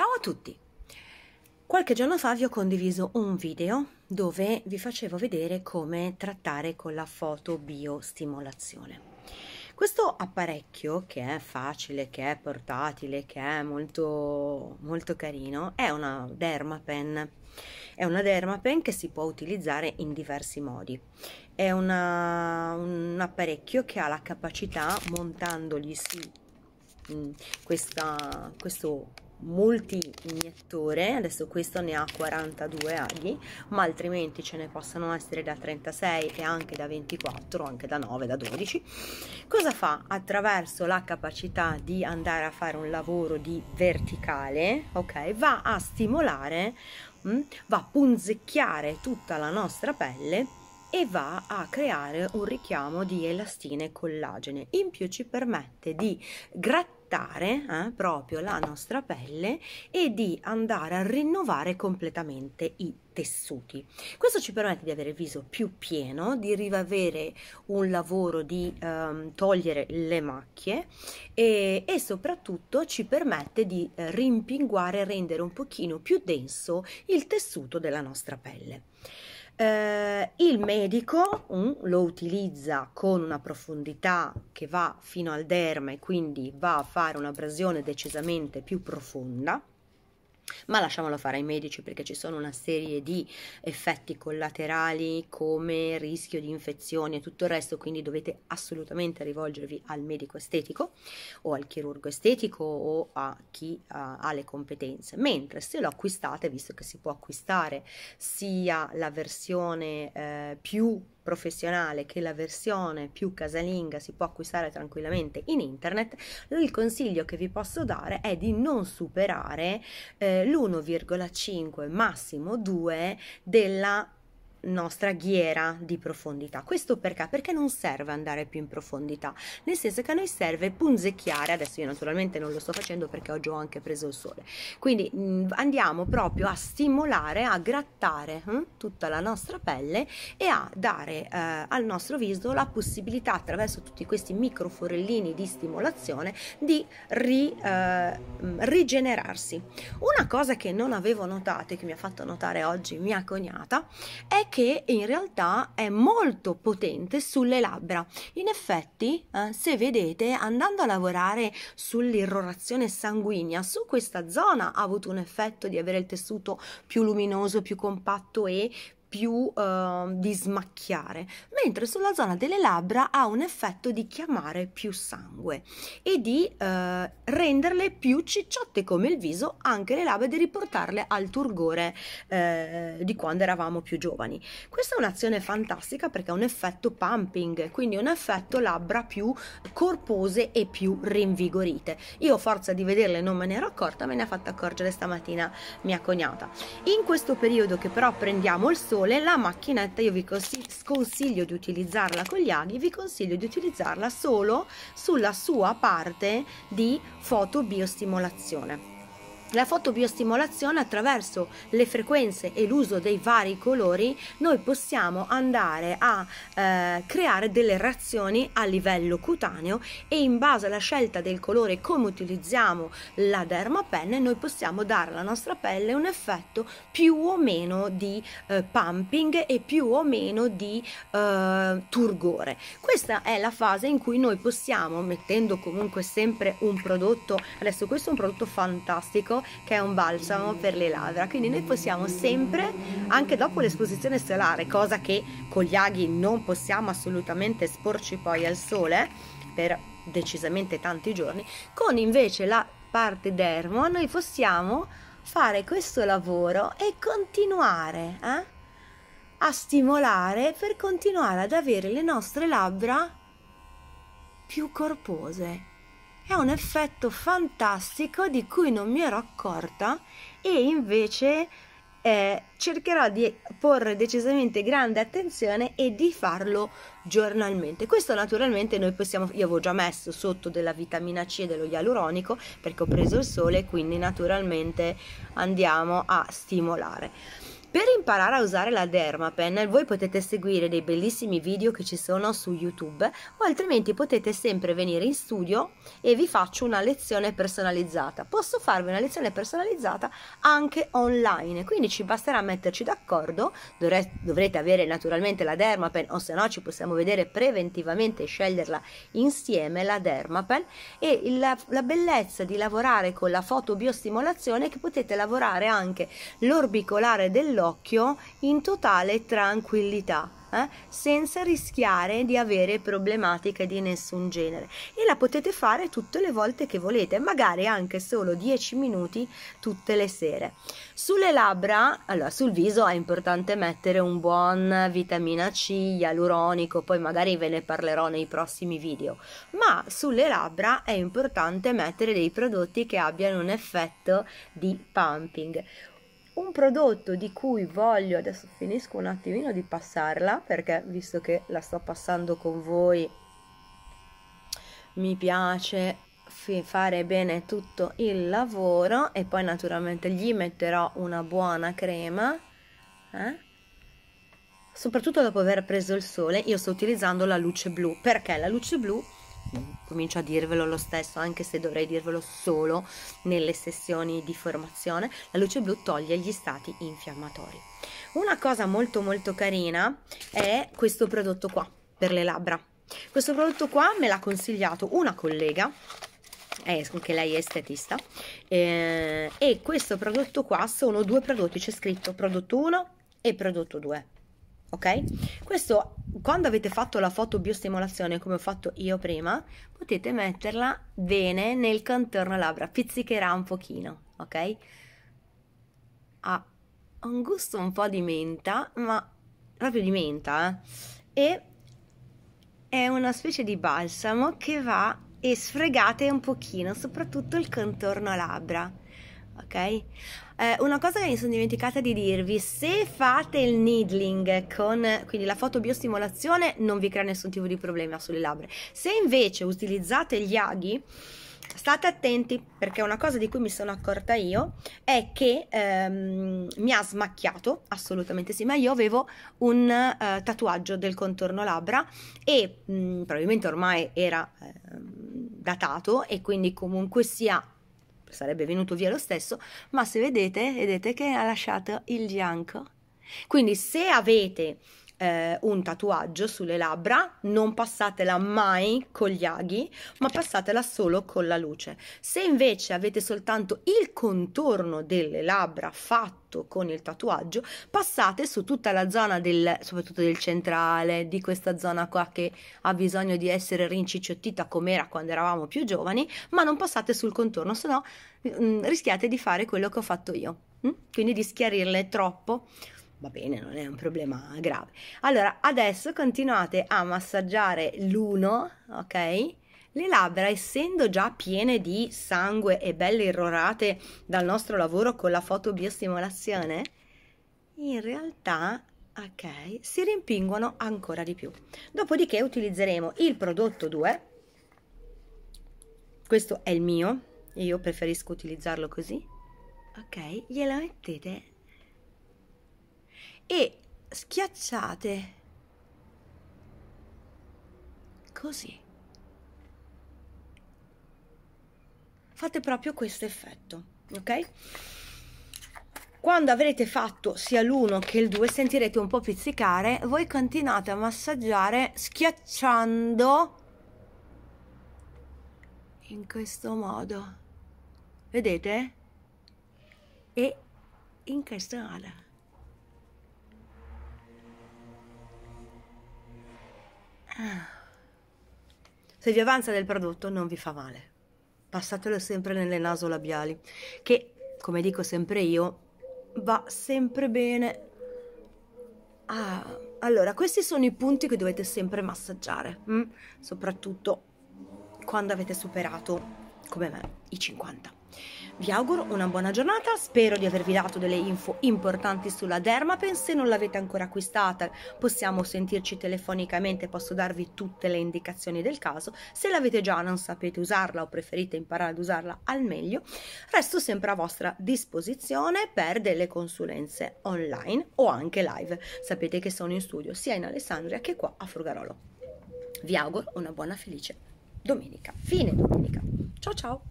Ciao a tutti! Qualche giorno fa vi ho condiviso un video dove vi facevo vedere come trattare con la fotobiostimolazione. Questo apparecchio che è facile, che è portatile, che è molto, molto carino, è una dermapen. È una dermapen che si può utilizzare in diversi modi. È una, un apparecchio che ha la capacità, montandogli sì, mm, questa, questo multiiniettore adesso questo ne ha 42 aghi ma altrimenti ce ne possono essere da 36 e anche da 24 anche da 9 da 12 cosa fa attraverso la capacità di andare a fare un lavoro di verticale ok va a stimolare mh, mm, va a punzecchiare tutta la nostra pelle e va a creare un richiamo di elastine e collagene in più ci permette di grattare riscattare eh, proprio la nostra pelle e di andare a rinnovare completamente i tessuti. Questo ci permette di avere il viso più pieno, di riavere un lavoro di ehm, togliere le macchie e, e, soprattutto ci permette di eh, rimpinguare e rendere un pochino più denso il tessuto della nostra pelle. Eh, il medico um, lo utilizza con una profondità che va fino al derma e quindi va a fare un'abrasione decisamente più profonda ma lasciamolo fare ai medici perché ci sono una serie di effetti collaterali come rischio di infezioni e tutto il resto, quindi dovete assolutamente rivolgervi al medico estetico o al chirurgo estetico o a chi uh, ha le competenze. Mentre se lo acquistate, visto che si può acquistare sia la versione eh, più professionale che la versione più casalinga si può acquistare tranquillamente in internet, il consiglio che vi posso dare è di non superare eh, l'1,5 massimo 2 della nostra ghiera di profondità. Questo perché? Perché non serve andare più in profondità, nel senso che a noi serve punzecchiare, adesso io naturalmente non lo sto facendo perché oggi ho anche preso il sole, quindi mh, andiamo proprio a stimolare, a grattare hm, tutta la nostra pelle e a dare eh, al nostro viso la possibilità attraverso tutti questi microforellini di stimolazione di ri, eh, rigenerarsi. Una cosa che non avevo notato e che mi ha fatto notare oggi mia cognata è che in realtà è molto potente sulle labbra. In effetti, eh, se vedete, andando a lavorare sull'irrorazione sanguigna, su questa zona ha avuto un effetto di avere il tessuto più luminoso, più compatto e più eh, di smacchiare, mentre sulla zona delle labbra ha un effetto di chiamare più sangue e di eh, renderle più cicciotte come il viso, anche le labbra, e di riportarle al turgore eh, di quando eravamo più giovani. Questa è un'azione fantastica perché ha un effetto pumping, quindi un effetto labbra più corpose e più rinvigorite. Io forza di vederle non me ne ero accorta, me ne ha fatta accorgere stamattina mia cognata. In questo periodo che però prendiamo il sole, sole la macchinetta io vi consiglio di utilizzarla con gli aghi vi consiglio di utilizzarla solo sulla sua parte di fotobiostimolazione la fotobiostimolazione attraverso le frequenze e l'uso dei vari colori noi possiamo andare a eh, creare delle reazioni a livello cutaneo e in base alla scelta del colore come utilizziamo la dermapenne noi possiamo dare alla nostra pelle un effetto più o meno di eh, pumping e più o meno di eh, turgore. Questa è la fase in cui noi possiamo mettendo comunque sempre un prodotto, adesso questo è un prodotto fantastico che è un balsamo per le labbra, quindi noi possiamo sempre, anche dopo l'esposizione solare, cosa che con gli aghi non possiamo assolutamente esporci poi al sole per decisamente tanti giorni, con invece la parte dermo noi possiamo fare questo lavoro e continuare eh? a stimolare per continuare ad avere le nostre labbra più corpose, è un effetto fantastico di cui non mi ero accorta e invece eh, cercherò di porre decisamente grande attenzione e di farlo giornalmente. Questo naturalmente noi possiamo, io avevo già messo sotto della vitamina C e dello ialuronico perché ho preso il sole, quindi naturalmente andiamo a stimolare. Per imparare a usare la Dermapen voi potete seguire dei bellissimi video che ci sono su YouTube o altrimenti potete sempre venire in studio e vi faccio una lezione personalizzata. Posso farvi una lezione personalizzata anche online, quindi ci basterà metterci d'accordo, dovrete avere naturalmente la Dermapen o se no ci possiamo vedere preventivamente e sceglierla insieme la Dermapen e la, la bellezza di lavorare con la fotobiostimolazione è che potete lavorare anche l'orbicolare dell'occhio dall'occhio in totale tranquillità. Eh? senza rischiare di avere problematiche di nessun genere e la potete fare tutte le volte che volete magari anche solo 10 minuti tutte le sere sulle labbra allora sul viso è importante mettere un buon vitamina C ialuronico poi magari ve ne parlerò nei prossimi video ma sulle labbra è importante mettere dei prodotti che abbiano un effetto di pumping un prodotto di cui voglio, adesso finisco un attimino di passarla perché visto che la sto passando con voi, mi piace fare bene tutto il lavoro e poi naturalmente gli metterò una buona crema. Eh? Soprattutto dopo aver preso il sole, io sto utilizzando la luce blu perché la luce blu comincio a dirvelo lo stesso, anche se dovrei dirvelo solo nelle sessioni di formazione, la luce blu toglie gli stati infiammatori. Una cosa molto molto carina è questo prodotto qua per le labbra. Questo prodotto qua me l'ha consigliato una collega eh, che lei è estetista eh, e questo prodotto qua sono due prodotti c'è scritto prodotto 1 e prodotto 2 ok? Questo quando avete fatto la foto biostimolazione come ho fatto io prima, potete metterla bene nel contorno labbra, pizzicherà un pochino, ok? Ha un gusto un po' di menta, ma proprio di menta, eh? E è una specie di balsamo che va e sfregate un pochino, soprattutto il contorno labbra ok? Eh, una cosa che mi sono dimenticata di dirvi, se fate il needling con quindi la fotobiostimolazione non vi crea nessun tipo di problema sulle labbra. Se invece utilizzate gli aghi, state attenti perché una cosa di cui mi sono accorta io è che ehm, mi ha smacchiato, assolutamente sì, ma io avevo un eh, tatuaggio del contorno labbra e mh, mm, probabilmente ormai era eh, datato e quindi comunque sia sarebbe venuto via lo stesso, ma se vedete, vedete che ha lasciato il bianco. Quindi se avete eh, un tatuaggio sulle labbra, non passatela mai con gli aghi, ma passatela solo con la luce. Se invece avete soltanto il contorno delle labbra fatto con il tatuaggio, passate su tutta la zona del, soprattutto del centrale, di questa zona qua che ha bisogno di essere rincicciottita come era quando eravamo più giovani, ma non passate sul contorno, se no mm, rischiate di fare quello che ho fatto io, mm? quindi di schiarirle troppo va bene, non è un problema grave. Allora, adesso continuate a massaggiare l'uno, ok? Le labbra, essendo già piene di sangue e belle irrorate dal nostro lavoro con la fotobiostimolazione, in realtà ok, si rimpinguono ancora di più. Dopodiché utilizzeremo il prodotto 2, questo è il mio, io preferisco utilizzarlo così, ok, gliela mettete e schiacciate così. Fate proprio questo effetto, ok? Quando avrete fatto sia l'uno che il due sentirete un po' pizzicare, voi continuate a massaggiare schiacciando in questo modo. Vedete? E in questo modo. Se vi avanza del prodotto non vi fa male. Passatelo sempre nelle nasolabiali, che come dico sempre io, va sempre bene. Ah, allora, questi sono i punti che dovete sempre massaggiare, hm? soprattutto quando avete superato, come me, i 50. Vi auguro una buona giornata, spero di avervi dato delle info importanti sulla Dermapen, se non l'avete ancora acquistata possiamo sentirci telefonicamente, posso darvi tutte le indicazioni del caso, se l'avete già non sapete usarla o preferite imparare ad usarla al meglio, resto sempre a vostra disposizione per delle consulenze online o anche live, sapete che sono in studio sia in Alessandria che qua a Frugarolo. Vi auguro una buona felice domenica, fine domenica, ciao ciao!